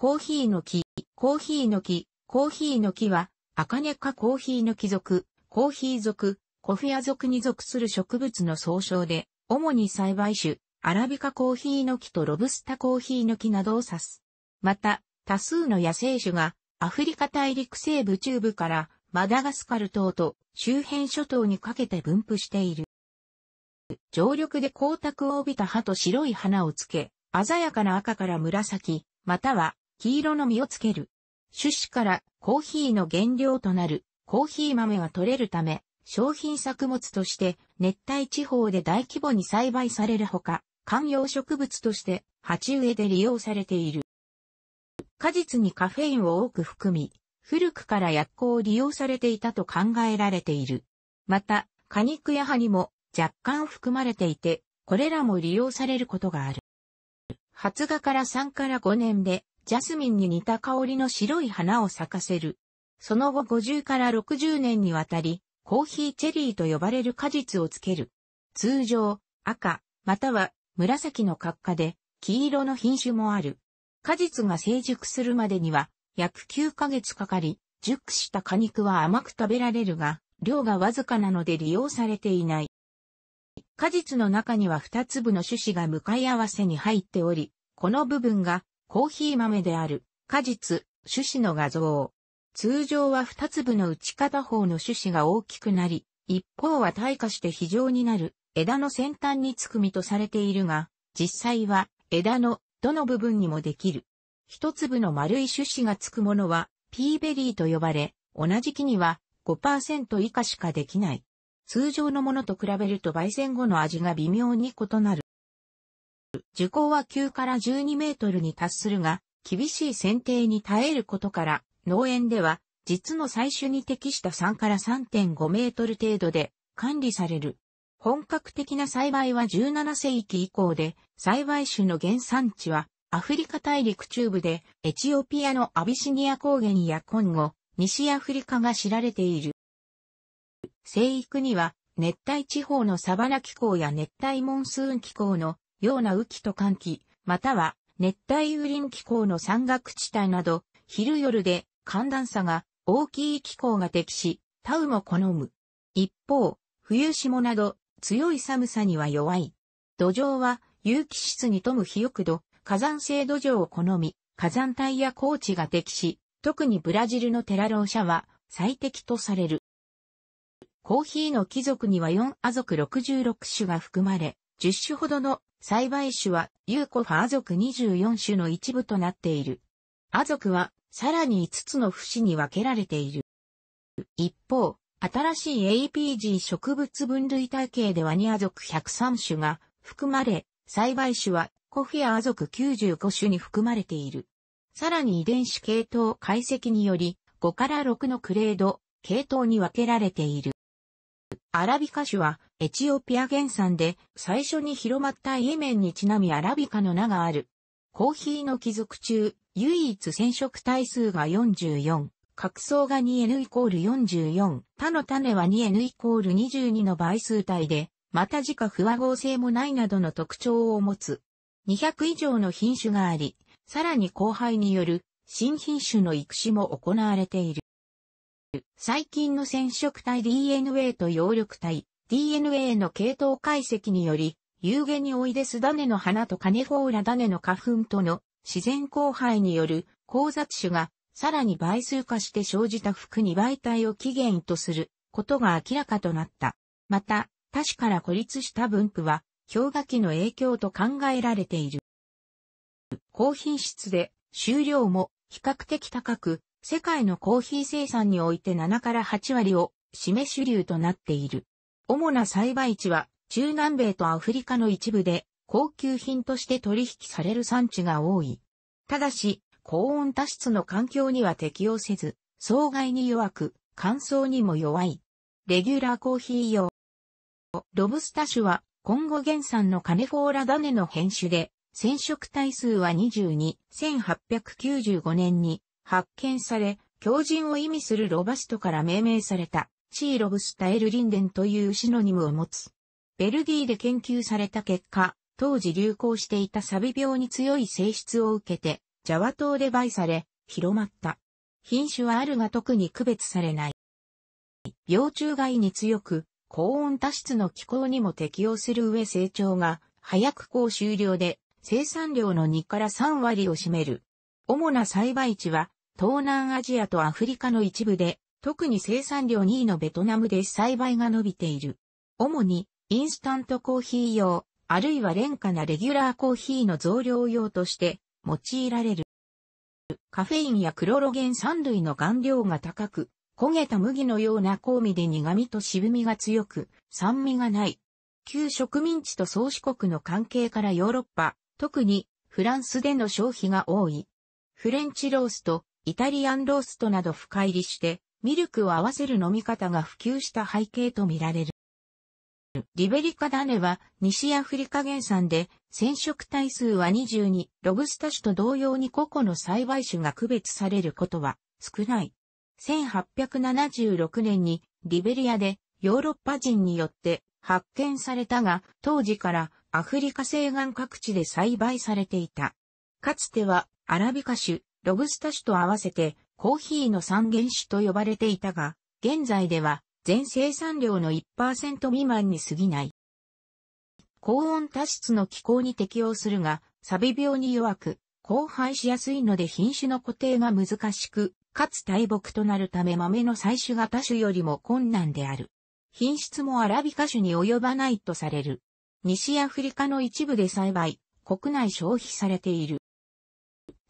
コーヒーの木、コーヒーの木、コーヒーの木は、アカネカコーヒーの木属、コーヒー属、コフィア属に属する植物の総称で、主に栽培種、アラビカコーヒーの木とロブスタコーヒーの木などを指す。また、多数の野生種が、アフリカ大陸西部中部から、マダガスカル島と周辺諸島にかけて分布している。常緑で光沢を帯びた葉と白い花をつけ、鮮やかな赤から紫、または黄色の実をつける。種子からコーヒーの原料となるコーヒー豆は取れるため、商品作物として熱帯地方で大規模に栽培されるほか、観葉植物として鉢植えで利用されている。果実にカフェインを多く含み、古くから薬効を利用されていたと考えられている。また、果肉や葉にも若干含まれていて、これらも利用されることがある。発芽から3から5年でジャスミンに似た香りの白い花を咲かせる。その後50から60年にわたり、コーヒーチェリーと呼ばれる果実をつける。通常、赤、または紫の角化で、黄色の品種もある。果実が成熟するまでには、約9ヶ月かかり、熟した果肉は甘く食べられるが、量がわずかなので利用されていない。果実の中には2粒の種子が向かい合わせに入っており、この部分がコーヒー豆である果実、種子の画像。通常は二粒のうち片方の種子が大きくなり、一方は退化して非常になる枝の先端につく実とされているが、実際は枝のどの部分にもできる。一粒の丸い種子がつくものはピーベリーと呼ばれ、同じ木には5%以下しかできない。通常のものと比べると焙煎後の味が微妙に異なる。く、樹高は9から12メートルに達するが、厳しい剪定に耐えることから、農園では、実の採取に適した3から3.5メートル程度で管理される。本格的な栽培は17世紀以降で、栽培種の原産地はアフリカ大陸中部で、エチオピアのアビシニア高原や今後、西アフリカが知られている。生育には、熱帯地方のサバナ気候や熱帯モンスーン気候のような雨季と寒季、または熱帯雨林気候の山岳地帯など、昼夜で寒暖差が大きい気候が適し、タウも好む。一方、冬霜など強い寒さには弱い。土壌は有機質に富む肥沃土、火山性土壌を好み、火山帯や高地が適し、特にブラジルのテラローシャは最適とされる。コーヒーの貴族には4ア族66種が含まれ、10種ほどの栽培種はユーコファア族24種の一部となっている。ア族はさらに5つの節に分けられている。一方、新しい APG 植物分類体系ではニア族103種が含まれ、栽培種はコフィアア族95種に含まれている。さらに遺伝子系統解析により、5から6のクレード、系統に分けられている。アラビカ種はエチオピア原産で最初に広まったイエメンにちなみアラビカの名がある。コーヒーの貴族中、唯一染色体数が44、核層が 2N イコール44、他の種は 2N イコール22の倍数体で、また自家不和合性もないなどの特徴を持つ。200以上の品種があり、さらに後輩による新品種の育種も行われている。細菌の染色体 DNA と葉緑体 DNA の系統解析により、有限においです種の花とカネフォーラ種の花粉との自然交配による交雑種がさらに倍数化して生じた服に媒体を起源とすることが明らかとなった。また、他種から孤立した分布は氷河期の影響と考えられている。高品質で、収量も比較的高く、世界のコーヒー生産において7から8割を占め主流となっている。主な栽培地は中南米とアフリカの一部で高級品として取引される産地が多い。ただし、高温多湿の環境には適応せず、障害に弱く、乾燥にも弱い。レギュラーコーヒー用。ロブスタ種は、今後原産のカネフォーラ種の変種で、染色体数は22、1895年に発見され、狂人を意味するロバストから命名された、チーロブスタエルリンデンというシノニムを持つ。ベルギーで研究された結果、当時流行していたサビ病に強い性質を受けて、ジャワ島で売され、広まった。品種はあるが特に区別されない。幼虫害に強く、高温多湿の気候にも適応する上成長が、早く高終了で、生産量の2から3割を占める。主な栽培地は、東南アジアとアフリカの一部で、特に生産量2位のベトナムで栽培が伸びている。主に、インスタントコーヒー用、あるいは廉価なレギュラーコーヒーの増量用として用いられる。カフェインやクロロゲン酸類の顔料が高く、焦げた麦のような香味で苦味と渋みが強く、酸味がない。旧植民地と宗主国の関係からヨーロッパ、特にフランスでの消費が多い。フレンチロースト、イタリアンローストなど深入りして、ミルクを合わせる飲み方が普及した背景とみられる。リベリカ種は西アフリカ原産で染色体数は22、ロブスタ種と同様に個々の栽培種が区別されることは少ない。1876年にリベリアでヨーロッパ人によって発見されたが、当時からアフリカ西岸各地で栽培されていた。かつてはアラビカ種、ロブスタ種と合わせてコーヒーの三原種と呼ばれていたが、現在では全生産量の1%未満に過ぎない。高温多湿の気候に適応するが、サビ病に弱く、荒廃しやすいので品種の固定が難しく、かつ大木となるため豆の採取が多種よりも困難である。品質もアラビカ種に及ばないとされる。西アフリカの一部で栽培、国内消費されている。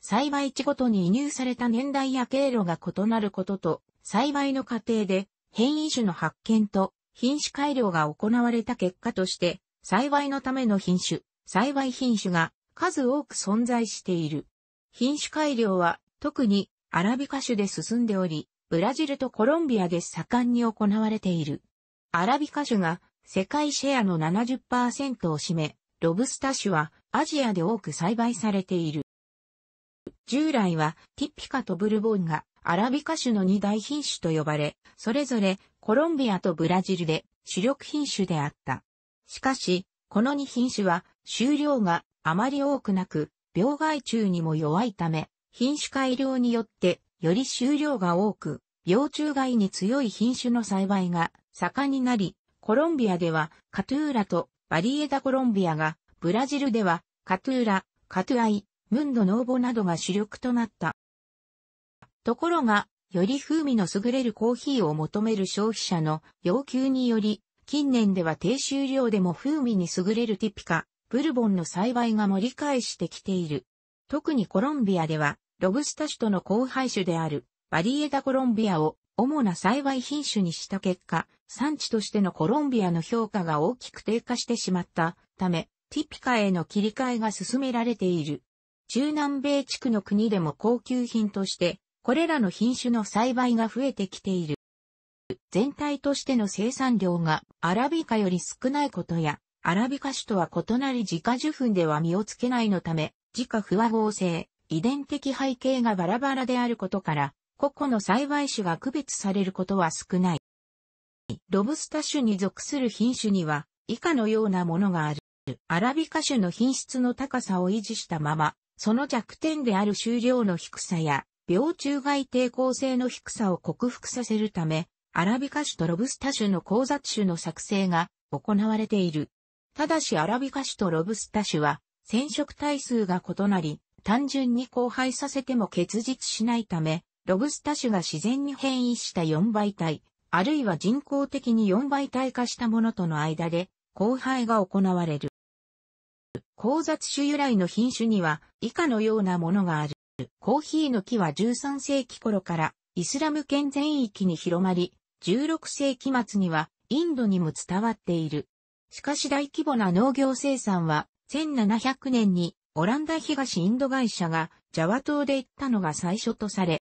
栽培地ごとに移入された年代や経路が異なることと、栽培の過程で変異種の発見と品種改良が行われた結果として、栽培のための品種、栽培品種が数多く存在している。品種改良は特にアラビカ種で進んでおり、ブラジルとコロンビアで盛んに行われている。アラビカ種が世界シェアの70%を占め、ロブスタ種はアジアで多く栽培されている。従来はティピカとブルボンがアラビカ種の二大品種と呼ばれ、それぞれコロンビアとブラジルで主力品種であった。しかし、この2品種は収量があまり多くなく、病害虫にも弱いため、品種改良によってより収量が多く、病虫害に強い品種の栽培が盛んになり、コロンビアではカトゥーラとバリエダコロンビアが、ブラジルではカトゥーラ、カトゥアイ、ムンド、農房などが主力となった。ところが、より風味の優れるコーヒーを求める消費者の要求により、近年では低収量でも風味に優れるティピカ、ブルボンの栽培が盛り返してきている。特にコロンビアでは、ロブスタ種との交配種である、バリエダコロンビアを主な栽培品種にした結果、産地としてのコロンビアの評価が大きく低下してしまったため、ティピカへの切り替えが進められている。中南米地区の国でも高級品として、これらの品種の栽培が増えてきている。全体としての生産量がアラビカより少ないことや、アラビカ種とは異なり自家受粉では実をつけないのため、自家不和合成、遺伝的背景がバラバラであることから、個々の栽培種が区別されることは少ない。ロブスタ種に属する品種には、以下のようなものがある。アラビカ種の品質の高さを維持したまま、その弱点である収量の低さや、病虫害抵抗性の低さを克服させるため、アラビカ種とロブスタ種の交雑種の作成が行われている。ただしアラビカ種とロブスタ種は、染色体数が異なり、単純に交配させても結実しないため、ロブスタ種が自然に変異した4倍体、あるいは人工的に4倍体化したものとの間で、交配が行われる。交雑種由来の品種には以下のようなものがある。コーヒーの木は13世紀頃からイスラム圏全域に広まり、16世紀末にはインドにも伝わっている。しかし大規模な農業生産は1700年にオランダ東インド会社がジャワ島で行ったのが最初とされ、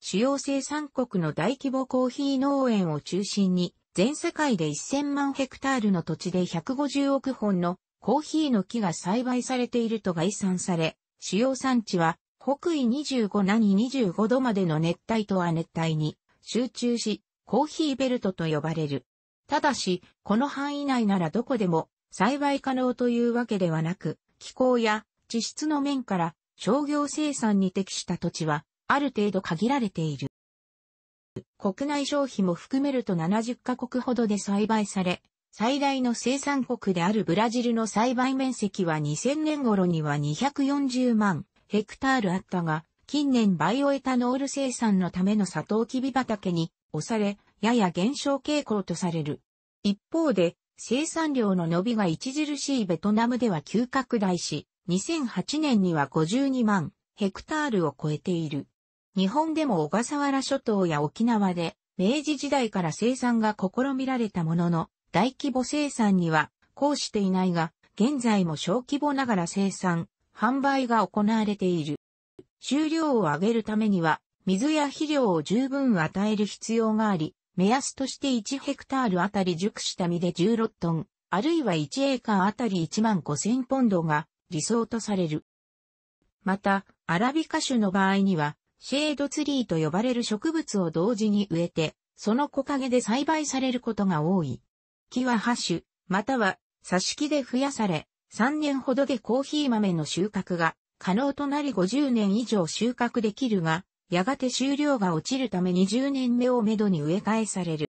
主要生産国の大規模コーヒー農園を中心に全世界で1000万ヘクタールの土地で150億本のコーヒーの木が栽培されていると概算され、主要産地は北緯25南25度までの熱帯と亜熱帯に集中し、コーヒーベルトと呼ばれる。ただし、この範囲内ならどこでも栽培可能というわけではなく、気候や地質の面から商業生産に適した土地はある程度限られている。国内消費も含めると70カ国ほどで栽培され、最大の生産国であるブラジルの栽培面積は2000年頃には240万ヘクタールあったが、近年バイオエタノール生産のためのサトウキビ畑に押され、やや減少傾向とされる。一方で、生産量の伸びが著しいベトナムでは急拡大し、2008年には52万ヘクタールを超えている。日本でも小笠原諸島や沖縄で明治時代から生産が試みられたものの、大規模生産には、こうしていないが、現在も小規模ながら生産、販売が行われている。収量を上げるためには、水や肥料を十分与える必要があり、目安として1ヘクタールあたり熟した実で16トン、あるいは1エーカーあたり1万5000ポンドが理想とされる。また、アラビカ種の場合には、シェードツリーと呼ばれる植物を同時に植えて、その木陰で栽培されることが多い。木は破種、または、挿し木で増やされ、3年ほどでコーヒー豆の収穫が可能となり50年以上収穫できるが、やがて収量が落ちるため20年目をめどに植え替えされる。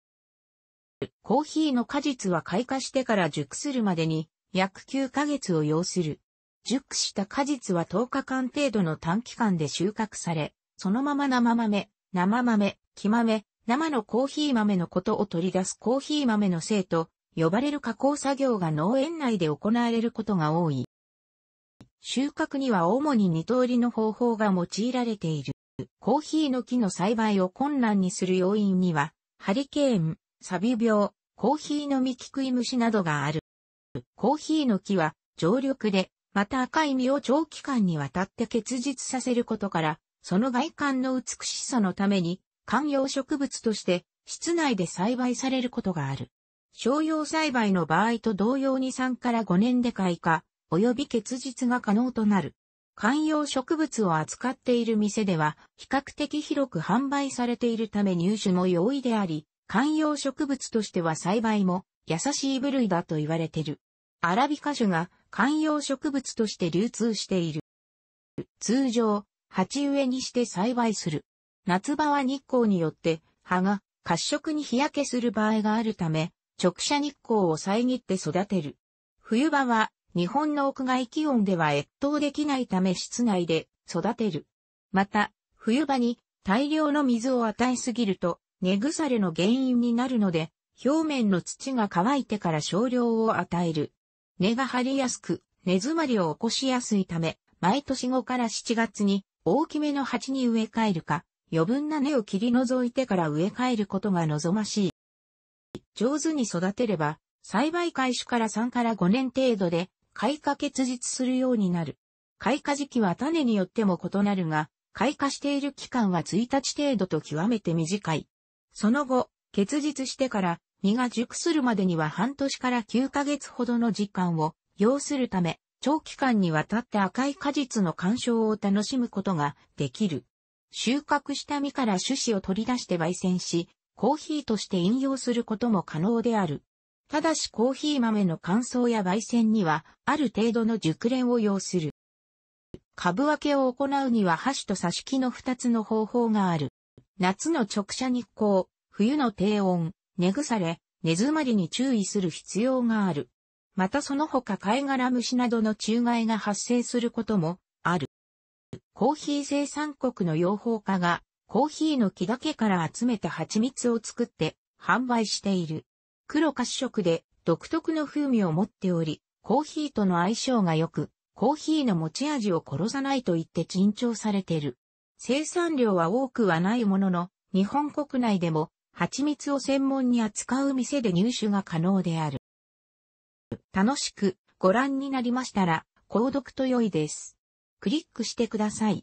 コーヒーの果実は開花してから熟するまでに約9ヶ月を要する。熟した果実は10日間程度の短期間で収穫され、そのまま生豆、生豆、木豆、生のコーヒー豆のことを取り出すコーヒー豆の生と呼ばれる加工作業が農園内で行われることが多い。収穫には主に二通りの方法が用いられている。コーヒーの木の栽培を困難にする要因には、ハリケーン、サビ病、コーヒーの幹食い虫などがある。コーヒーの木は常緑で、また赤い実を長期間にわたって結実させることから、その外観の美しさのために観葉植物として室内で栽培されることがある。商用栽培の場合と同様に3から5年で開花、及び結実が可能となる。観葉植物を扱っている店では、比較的広く販売されているため入手も容易であり、観葉植物としては栽培も優しい部類だと言われている。アラビカ種が観葉植物として流通している。通常、鉢植えにして栽培する。夏場は日光によって葉が褐色に日焼けする場合があるため、直射日光を遮って育てる。冬場は日本の屋外気温では越冬できないため室内で育てる。また、冬場に大量の水を与えすぎると根腐れの原因になるので、表面の土が乾いてから少量を与える。根が張りやすく、根詰まりを起こしやすいため、毎年5から7月に大きめの鉢に植え替えるか、余分な根を切り除いてから植え替えることが望ましい。上手に育てれば、栽培開始から3から5年程度で、開花結実するようになる。開花時期は種によっても異なるが、開花している期間は1日程度と極めて短い。その後、結実してから実が熟するまでには半年から9ヶ月ほどの時間を要するため、長期間にわたって赤い果実の鑑賞を楽しむことができる。収穫した実から種子を取り出して焙煎し、コーヒーとして飲用することも可能である。ただしコーヒー豆の乾燥や焙煎には、ある程度の熟練を要する。株分けを行うには箸と挿し木の二つの方法がある。夏の直射日光、冬の低温、根腐れ、根詰まりに注意する必要がある。またその他貝殻虫などの虫害が発生することもコーヒー生産国の養蜂家がコーヒーの木だけから集めた蜂蜜を作って販売している。黒褐色で独特の風味を持っており、コーヒーとの相性が良く、コーヒーの持ち味を殺さないと言って珍重されている。生産量は多くはないものの、日本国内でも蜂蜜を専門に扱う店で入手が可能である。楽しくご覧になりましたら、購読と良いです。クリックしてください。